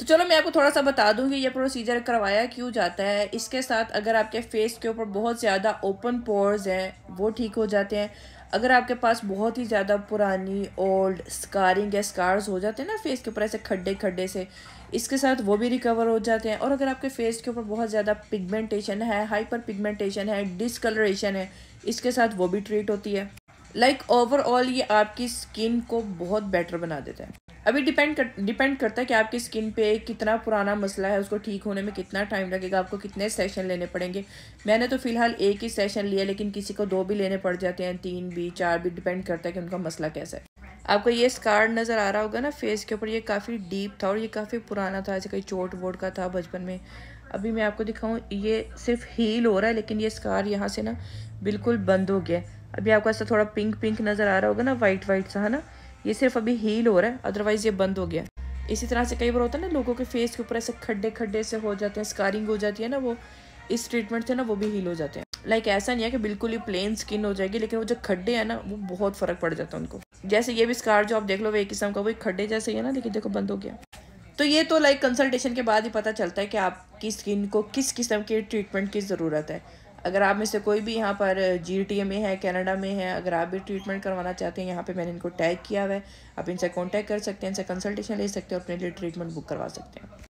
तो चलो मैं आपको थोड़ा सा बता दूं कि ये प्रोसीजर करवाया क्यों जाता है इसके साथ अगर आपके फेस के ऊपर बहुत ज़्यादा ओपन पोर्स हैं वो ठीक हो जाते हैं अगर आपके पास बहुत ही ज़्यादा पुरानी ओल्ड स्कारिंग या स्कार्स हो जाते हैं ना फेस के ऊपर ऐसे खड्डे खड्डे से इसके साथ वो भी रिकवर हो जाते हैं और अगर आपके फेस के ऊपर बहुत ज़्यादा पिगमेंटेशन है हाइपर पिगमेंटेशन है डिसकलरेशन है इसके साथ वो भी ट्रीट होती है लाइक like, ओवरऑल ये आपकी स्किन को बहुत बेटर बना देता है अभी डिपेंड कर डिपेंड करता है कि आपकी स्किन पे कितना पुराना मसला है उसको ठीक होने में कितना टाइम लगेगा आपको कितने सेशन लेने पड़ेंगे मैंने तो फ़िलहाल एक ही सेशन लिया लेकिन किसी को दो भी लेने पड़ जाते हैं तीन भी चार भी डिपेंड करता है कि उनका मसला कैसा है आपको ये स्कार नज़र आ रहा होगा ना फेस के ऊपर ये काफ़ी डीप था और ये काफ़ी पुराना था ऐसे कहीं चोट वोट का था बचपन में अभी मैं आपको दिखाऊँ ये सिर्फ हील हो रहा है लेकिन ये स्कार यहाँ से ना बिल्कुल बंद हो गया अभी आपको ऐसा थोड़ा पिंक पिंक नज़र आ रहा होगा ना वाइट वाइट सा है ना ये सिर्फ अभी हील हो रहा है अदरवाइज़ ये बंद हो गया इसी तरह से कई बार होता है ना लोगों के फेस के ऊपर ऐसे खड्डे खड्डे से हो जाते हैं स्कारिंग हो जाती है ना वो इस ट्रीटमेंट से ना वो भी हील हो जाते हैं लाइक like, ऐसा नहीं है कि बिल्कुल ही प्लेन स्किन हो जाएगी लेकिन वो जो खड्डे हैं ना वो बहुत फ़र्क पड़ जाता है उनको जैसे ये भी स्कार जो आप देख लो वो एक किस्म का वो खड्डे जैसे ही है ना लेकिन देखो बंद हो गया तो ये तो लाइक like, कंसल्टेशन के बाद ही पता चलता है कि आपकी स्किन को किस किस्म के ट्रीटमेंट की ज़रूरत है अगर आप में से कोई भी यहाँ पर जी में है कनाडा में है अगर आप भी ट्रीटमेंट करवाना चाहते हैं यहाँ पे मैंने इनको टैग किया हुआ है आप इनसे कांटेक्ट कर सकते हैं इनसे कंसल्टेशन ले सकते हैं और अपने लिए ट्रीटमेंट बुक करवा सकते हैं